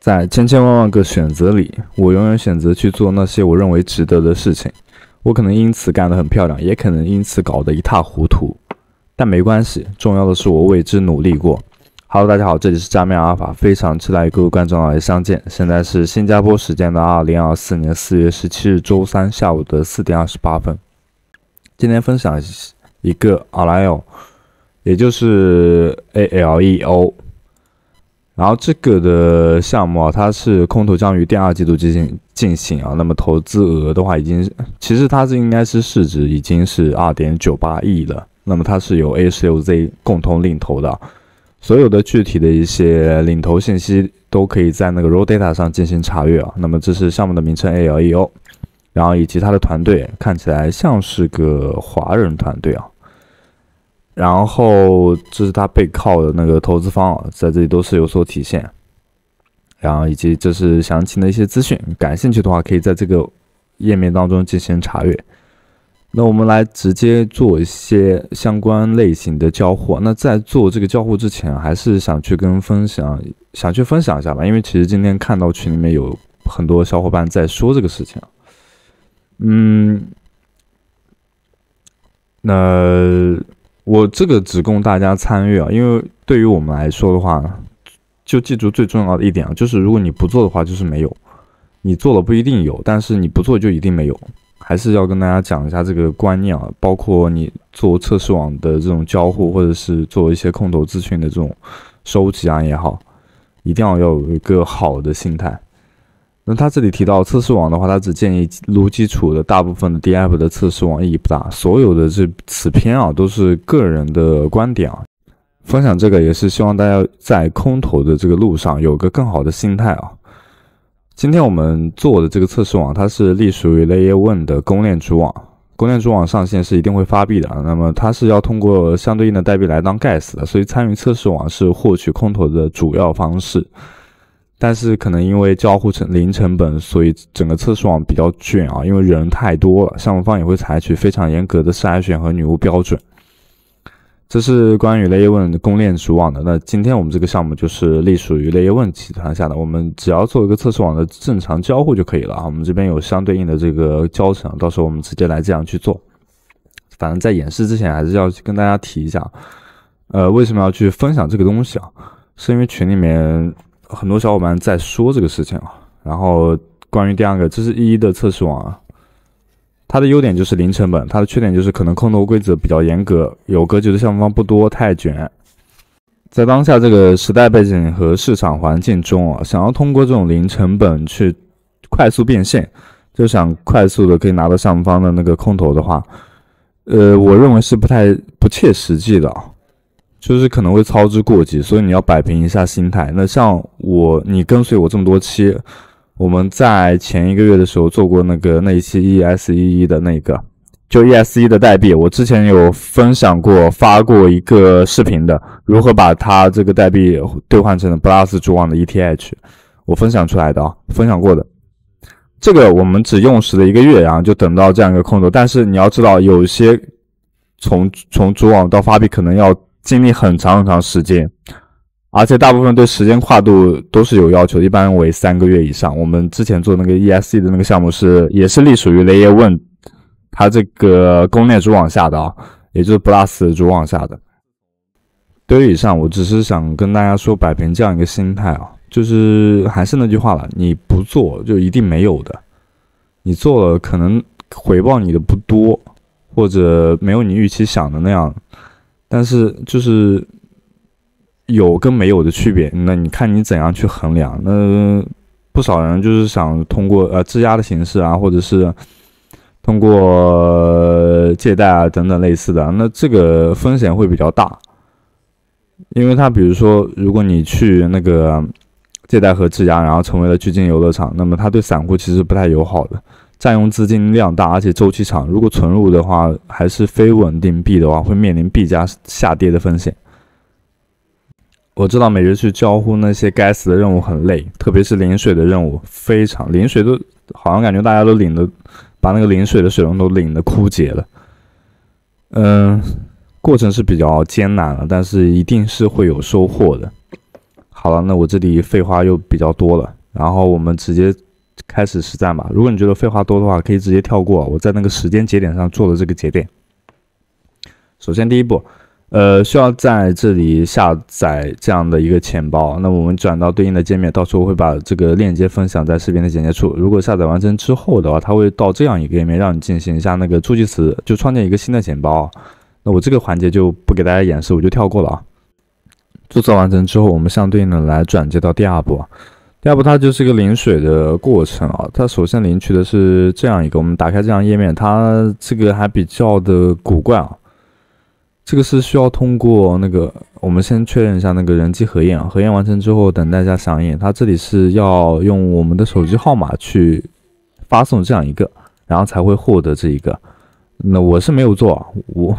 在千千万万个选择里，我永远选择去做那些我认为值得的事情。我可能因此干得很漂亮，也可能因此搞得一塌糊涂，但没关系，重要的是我为之努力过。Hello，大家好，这里是加面阿尔法，非常期待与各位观众老爷相见。现在是新加坡时间的二零二四年四月十七日周三下午的四点二十八分。今天分享一个 Aleo，也就是 Aleo。然后这个的项目啊，它是空投将于第二季度进行进行啊。那么投资额的话，已经其实它是应该是市值已经是二点九八亿了。那么它是由 A、十六 Z 共同领投的，所有的具体的一些领投信息都可以在那个 Road Data 上进行查阅啊。那么这是项目的名称 A、L、E、O，然后以及它的团队看起来像是个华人团队啊。然后，这是他背靠的那个投资方，在这里都是有所体现。然后以及这是详情的一些资讯，感兴趣的话可以在这个页面当中进行查阅。那我们来直接做一些相关类型的交互。那在做这个交互之前，还是想去跟分享，想去分享一下吧，因为其实今天看到群里面有很多小伙伴在说这个事情。嗯，那。我这个只供大家参与啊，因为对于我们来说的话，就记住最重要的一点啊，就是如果你不做的话，就是没有；你做了不一定有，但是你不做就一定没有。还是要跟大家讲一下这个观念啊，包括你做测试网的这种交互，或者是做一些空头资讯的这种收集啊也好，一定要要有一个好的心态。那他这里提到测试网的话，他只建议撸基础的，大部分的 d f 的测试网意义不大。所有的这此篇啊，都是个人的观点啊，分享这个也是希望大家在空投的这个路上有个更好的心态啊。今天我们做的这个测试网，它是隶属于 Layer One 的公链主网，公链主网上线是一定会发币的。那么它是要通过相对应的代币来当 gas 的，所以参与测试网是获取空投的主要方式。但是可能因为交互成零成本，所以整个测试网比较卷啊，因为人太多了，项目方也会采取非常严格的筛选和女巫标准。这是关于 LayerOne 公链主网的。那今天我们这个项目就是隶属于 LayerOne 集团下的，我们只要做一个测试网的正常交互就可以了啊。我们这边有相对应的这个教程，到时候我们直接来这样去做。反正，在演示之前还是要跟大家提一下，呃，为什么要去分享这个东西啊？是因为群里面。很多小伙伴在说这个事情啊，然后关于第二个，这是一一的测试网，啊，它的优点就是零成本，它的缺点就是可能空投规则比较严格，有格局的上方不多，太卷。在当下这个时代背景和市场环境中啊，想要通过这种零成本去快速变现，就想快速的可以拿到上方的那个空投的话，呃，我认为是不太不切实际的啊。就是可能会操之过急，所以你要摆平一下心态。那像我，你跟随我这么多期，我们在前一个月的时候做过那个那一期 E S 一的那一个，就 E S 一的代币，我之前有分享过，发过一个视频的，如何把它这个代币兑换成 Plus 主网的 E T H，我分享出来的啊，分享过的。这个我们只用时了一个月，然后就等到这样一个空头。但是你要知道，有些从从主网到发币可能要。经历很长很长时间，而且大部分对时间跨度都是有要求，一般为三个月以上。我们之前做那个 E S E 的那个项目是，也是隶属于雷耶问，它这个公链主网下的，啊，也就是 Plus 主网下的。对于以上，我只是想跟大家说摆平这样一个心态啊，就是还是那句话了，你不做就一定没有的，你做了可能回报你的不多，或者没有你预期想的那样。但是就是有跟没有的区别，那你看你怎样去衡量？那不少人就是想通过呃质押的形式啊，或者是通过借贷啊等等类似的，那这个风险会比较大，因为他比如说，如果你去那个借贷和质押，然后成为了资金游乐场，那么他对散户其实不太友好的。占用资金量大，而且周期长。如果存入的话，还是非稳定币的话，会面临币价下跌的风险。我知道每日去交互那些该死的任务很累，特别是领水的任务非常，领水都好像感觉大家都领的，把那个领水的水龙头领的枯竭了。嗯，过程是比较艰难了，但是一定是会有收获的。好了，那我这里废话又比较多了，然后我们直接。开始实战吧。如果你觉得废话多的话，可以直接跳过。我在那个时间节点上做的这个节点。首先第一步，呃，需要在这里下载这样的一个钱包。那我们转到对应的界面，到时候会把这个链接分享在视频的简介处。如果下载完成之后的话，它会到这样一个页面，让你进行一下那个初记词，就创建一个新的钱包。那我这个环节就不给大家演示，我就跳过了。注册完成之后，我们相对应的来转接到第二步。要不它就是个领水的过程啊！它首先领取的是这样一个，我们打开这样页面，它这个还比较的古怪啊。这个是需要通过那个，我们先确认一下那个人机核验，核验完成之后等待一下响应。它这里是要用我们的手机号码去发送这样一个，然后才会获得这一个。那我是没有做，我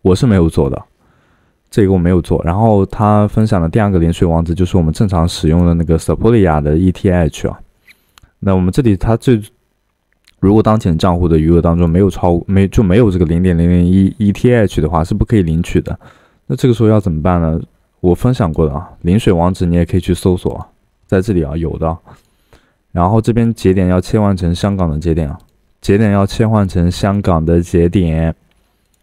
我是没有做的。这个我没有做，然后他分享的第二个领水网址就是我们正常使用的那个 s a p o l i a 的 ETH 啊。那我们这里它最如果当前账户的余额当中没有超没就没有这个零点零零一 ETH 的话是不可以领取的。那这个时候要怎么办呢？我分享过的啊，领水网址你也可以去搜索，在这里啊有的。然后这边节点要切换成香港的节点，节点要切换成香港的节点，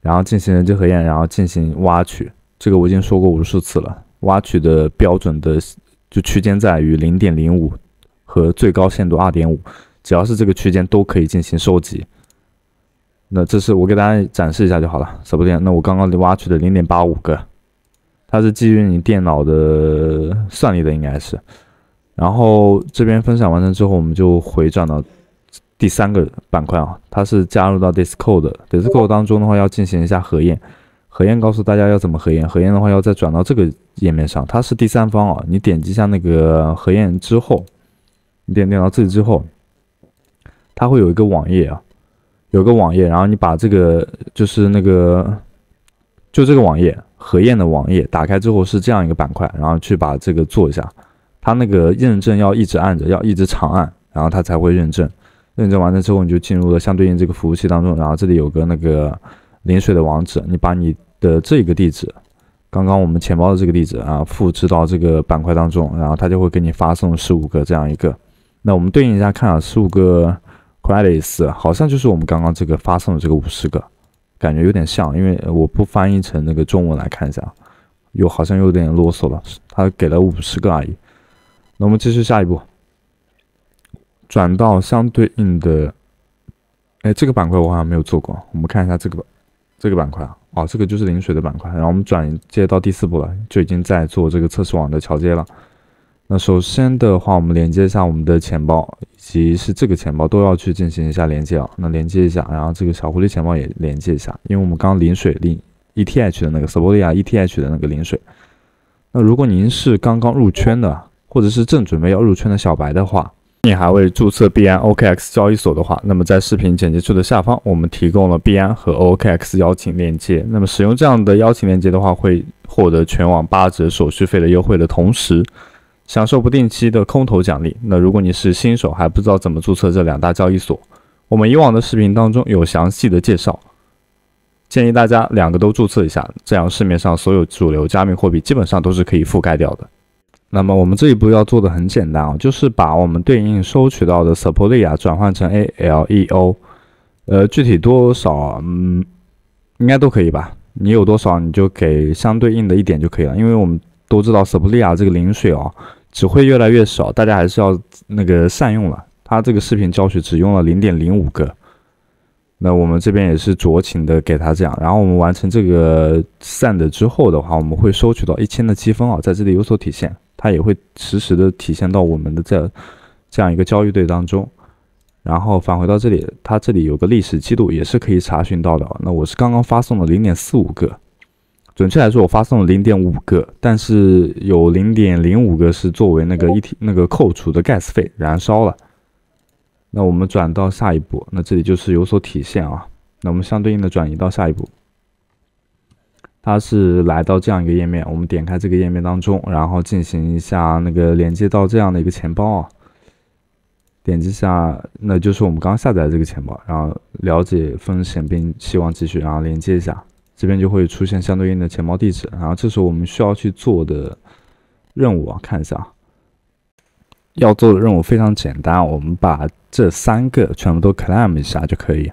然后进行人机核验，然后进行挖取。这个我已经说过无数次了，挖取的标准的就区间在于零点零五和最高限度二点五，只要是这个区间都可以进行收集。那这是我给大家展示一下就好了，说不定那我刚刚挖取的零点八五个，它是基于你电脑的算力的，应该是。然后这边分享完成之后，我们就回转到第三个板块啊，它是加入到 Discord，Discord 当中的话要进行一下核验。核验告诉大家要怎么核验，核验的话要再转到这个页面上，它是第三方啊，你点击一下那个核验之后，你点点到这里之后，它会有一个网页啊，有个网页，然后你把这个就是那个就这个网页核验的网页打开之后是这样一个板块，然后去把这个做一下，它那个认证要一直按着，要一直长按，然后它才会认证，认证完成之后你就进入了相对应这个服务器当中，然后这里有个那个临水的网址，你把你。的这个地址，刚刚我们钱包的这个地址啊，复制到这个板块当中，然后它就会给你发送十五个这样一个。那我们对应一下看啊，十五个 credits 好像就是我们刚刚这个发送的这个五十个，感觉有点像，因为我不翻译成那个中文来看一下又好像有点啰嗦了，他给了五十个而已。那我们继续下一步，转到相对应的，哎，这个板块我好像没有做过，我们看一下这个。吧。这个板块啊，哦，这个就是临水的板块。然后我们转接到第四步了，就已经在做这个测试网的桥接了。那首先的话，我们连接一下我们的钱包，以及是这个钱包都要去进行一下连接啊。那连接一下，然后这个小狐狸钱包也连接一下，因为我们刚临水令 ETH 的那个 s o l i a ETH 的那个临水。那如果您是刚刚入圈的，或者是正准备要入圈的小白的话，你还未注册币安 OKX 交易所的话，那么在视频简介处的下方，我们提供了币安和 OKX 邀请链接。那么使用这样的邀请链接的话，会获得全网八折手续费的优惠的同时，享受不定期的空投奖励。那如果你是新手还不知道怎么注册这两大交易所，我们以往的视频当中有详细的介绍，建议大家两个都注册一下，这样市面上所有主流加密货币基本上都是可以覆盖掉的。那么我们这一步要做的很简单哦，就是把我们对应收取到的 s u p u l i a 转换成 ALEO，呃，具体多少，嗯，应该都可以吧。你有多少你就给相对应的一点就可以了，因为我们都知道 s u p u l i a 这个零水哦只会越来越少，大家还是要那个善用了。它这个视频教学只用了零点零五个。那我们这边也是酌情的给他这样，然后我们完成这个 send 之后的话，我们会收取到一千的积分啊，在这里有所体现，它也会实时的体现到我们的这这样一个交易队当中，然后返回到这里，它这里有个历史记录也是可以查询到的。那我是刚刚发送了零点四五个，准确来说我发送了零点五个，但是有零点零五个是作为那个 ET 那个扣除的 gas 费燃烧了。那我们转到下一步，那这里就是有所体现啊。那我们相对应的转移到下一步，它是来到这样一个页面，我们点开这个页面当中，然后进行一下那个连接到这样的一个钱包啊。点击下，那就是我们刚下载的这个钱包，然后了解风险并希望继续，然后连接一下，这边就会出现相对应的钱包地址，然后这是我们需要去做的任务啊，看一下啊。要做的任务非常简单，我们把这三个全部都 claim 一下就可以。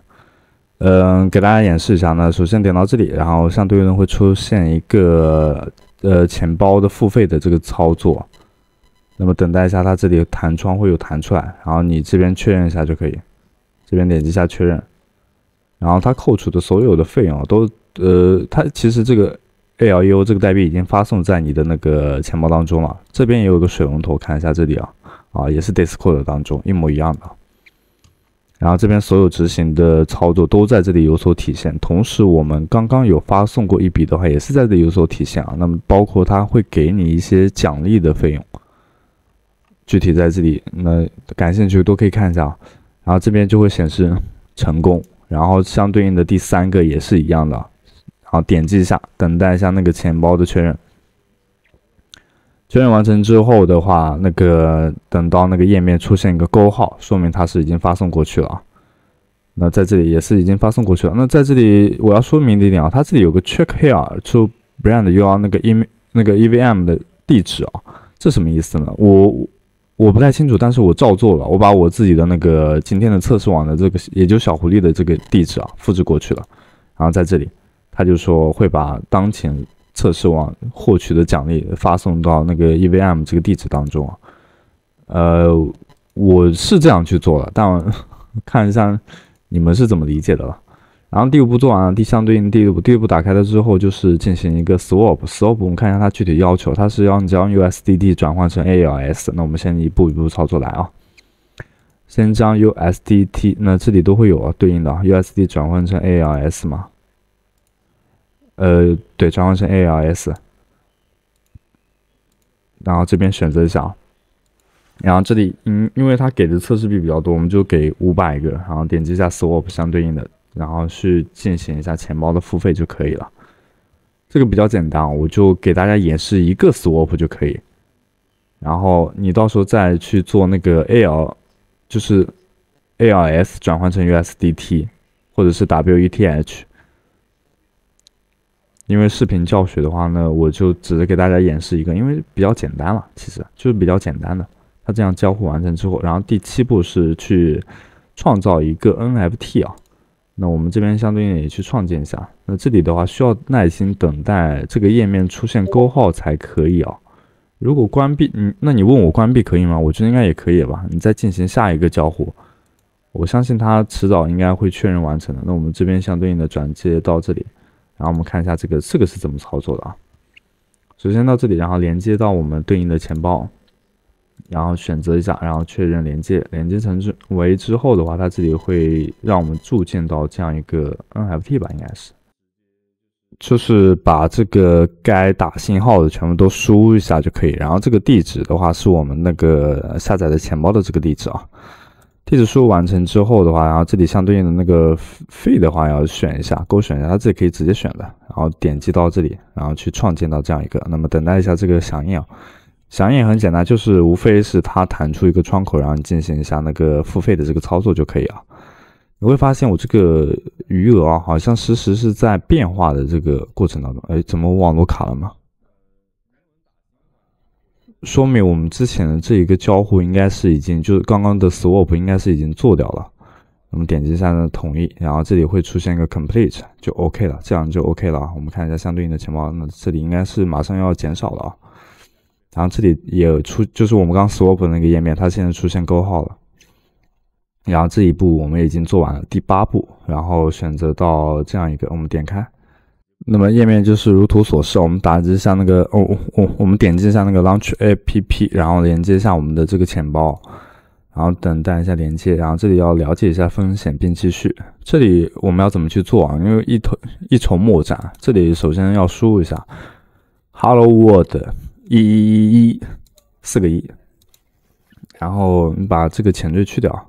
嗯，给大家演示一下，呢。首先点到这里，然后相对应会出现一个呃钱包的付费的这个操作。那么等待一下，它这里弹窗会有弹出来，然后你这边确认一下就可以，这边点击一下确认，然后它扣除的所有的费用都呃，它其实这个 ALU 这个代币已经发送在你的那个钱包当中了。这边也有个水龙头，看一下这里啊。啊，也是 Discord 当中一模一样的，然后这边所有执行的操作都在这里有所体现，同时我们刚刚有发送过一笔的话，也是在这里有所体现啊。那么包括他会给你一些奖励的费用，具体在这里，那感兴趣都可以看一下啊。然后这边就会显示成功，然后相对应的第三个也是一样的，然后点击一下，等待一下那个钱包的确认。确认完成之后的话，那个等到那个页面出现一个勾号，说明它是已经发送过去了。那在这里也是已经发送过去了。那在这里我要说明的一点啊，它这里有个 check here to brand u r 那个 e m 那个 EVM 的地址啊，这什么意思呢？我我不太清楚，但是我照做了，我把我自己的那个今天的测试网的这个，也就小狐狸的这个地址啊，复制过去了，然后在这里，他就说会把当前。测试网获取的奖励发送到那个 EVM 这个地址当中啊，呃，我是这样去做的，但 看一下你们是怎么理解的了。然后第五步做完，了，第相对应第六步，第六步打开了之后就是进行一个 swap，swap 我们看一下它具体要求，它是要你将 USDT 转换成 ALS，那我们先一步一步操作来啊，先将 USDT，那这里都会有啊，对应的 USDT 转换成 ALS 嘛。呃，对，转换成 A L S，然后这边选择一下，然后这里，嗯，因为它给的测试币比较多，我们就给五百个，然后点击一下 Swap 相对应的，然后去进行一下钱包的付费就可以了。这个比较简单，我就给大家演示一个 Swap 就可以。然后你到时候再去做那个 A L，就是 A L S 转换成 USDT 或者是 WETH。因为视频教学的话呢，我就只是给大家演示一个，因为比较简单了，其实就是比较简单的。它这样交互完成之后，然后第七步是去创造一个 NFT 啊。那我们这边相对应也去创建一下。那这里的话需要耐心等待这个页面出现勾号才可以啊。如果关闭，嗯，那你问我关闭可以吗？我觉得应该也可以吧。你再进行下一个交互，我相信它迟早应该会确认完成的。那我们这边相对应的转接到这里。然后我们看一下这个这个是怎么操作的啊？首先到这里，然后连接到我们对应的钱包，然后选择一下，然后确认连接。连接成之为之后的话，它这里会让我们铸建到这样一个 NFT 吧，应该是，就是把这个该打信号的全部都输一下就可以。然后这个地址的话，是我们那个下载的钱包的这个地址啊。地址输入完成之后的话，然后这里相对应的那个费的话要选一下，勾选一下，它这里可以直接选的，然后点击到这里，然后去创建到这样一个，那么等待一下这个响应啊。响应很简单，就是无非是它弹出一个窗口，然后你进行一下那个付费的这个操作就可以啊。你会发现我这个余额啊，好像实时是在变化的这个过程当中，哎，怎么网络卡了吗？说明我们之前的这一个交互应该是已经，就是刚刚的 swap 应该是已经做掉了。我们点击一下呢，同意，然后这里会出现一个 complete，就 OK 了，这样就 OK 了。我们看一下相对应的钱包，那这里应该是马上要减少了啊。然后这里也出，就是我们刚 swap 那个页面，它现在出现勾号了。然后这一步我们已经做完了，第八步，然后选择到这样一个，我们点开。那么页面就是如图所示，我们打击一下那个哦哦，我们点击一下那个 Launch App，然后连接一下我们的这个钱包，然后等待一下连接，然后这里要了解一下风险并继续。这里我们要怎么去做啊？因为一头一筹莫展。这里首先要输入一下 Hello World 一一一一四个一，然后你把这个前缀去掉，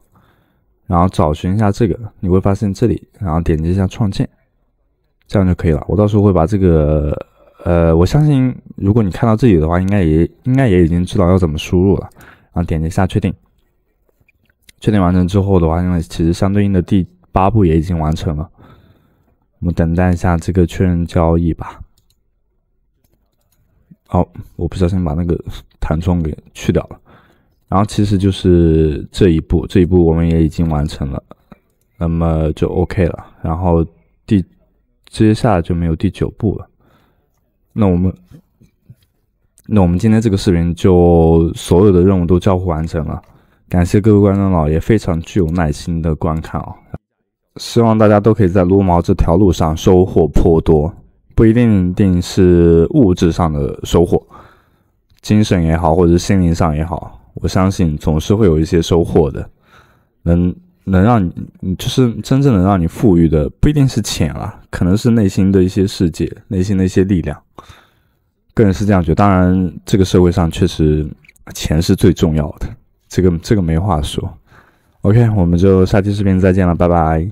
然后找寻一下这个，你会发现这里，然后点击一下创建。这样就可以了。我到时候会把这个，呃，我相信如果你看到这里的话，应该也应该也已经知道要怎么输入了。然后点击一下确定，确定完成之后的话，因为其实相对应的第八步也已经完成了。我们等待一下这个确认交易吧。好，我不小心把那个弹窗给去掉了。然后其实就是这一步，这一步我们也已经完成了，那么就 OK 了。然后第。接下来就没有第九步了，那我们，那我们今天这个视频就所有的任务都交互完成了，感谢各位观众老爷非常具有耐心的观看啊，希望大家都可以在撸毛这条路上收获颇多，不一定定是物质上的收获，精神也好或者心灵上也好，我相信总是会有一些收获的，能。能让你，就是真正能让你富裕的，不一定是钱啊，可能是内心的一些世界，内心的一些力量。个人是这样觉得。当然，这个社会上确实钱是最重要的，这个这个没话说。OK，我们就下期视频再见了，拜拜。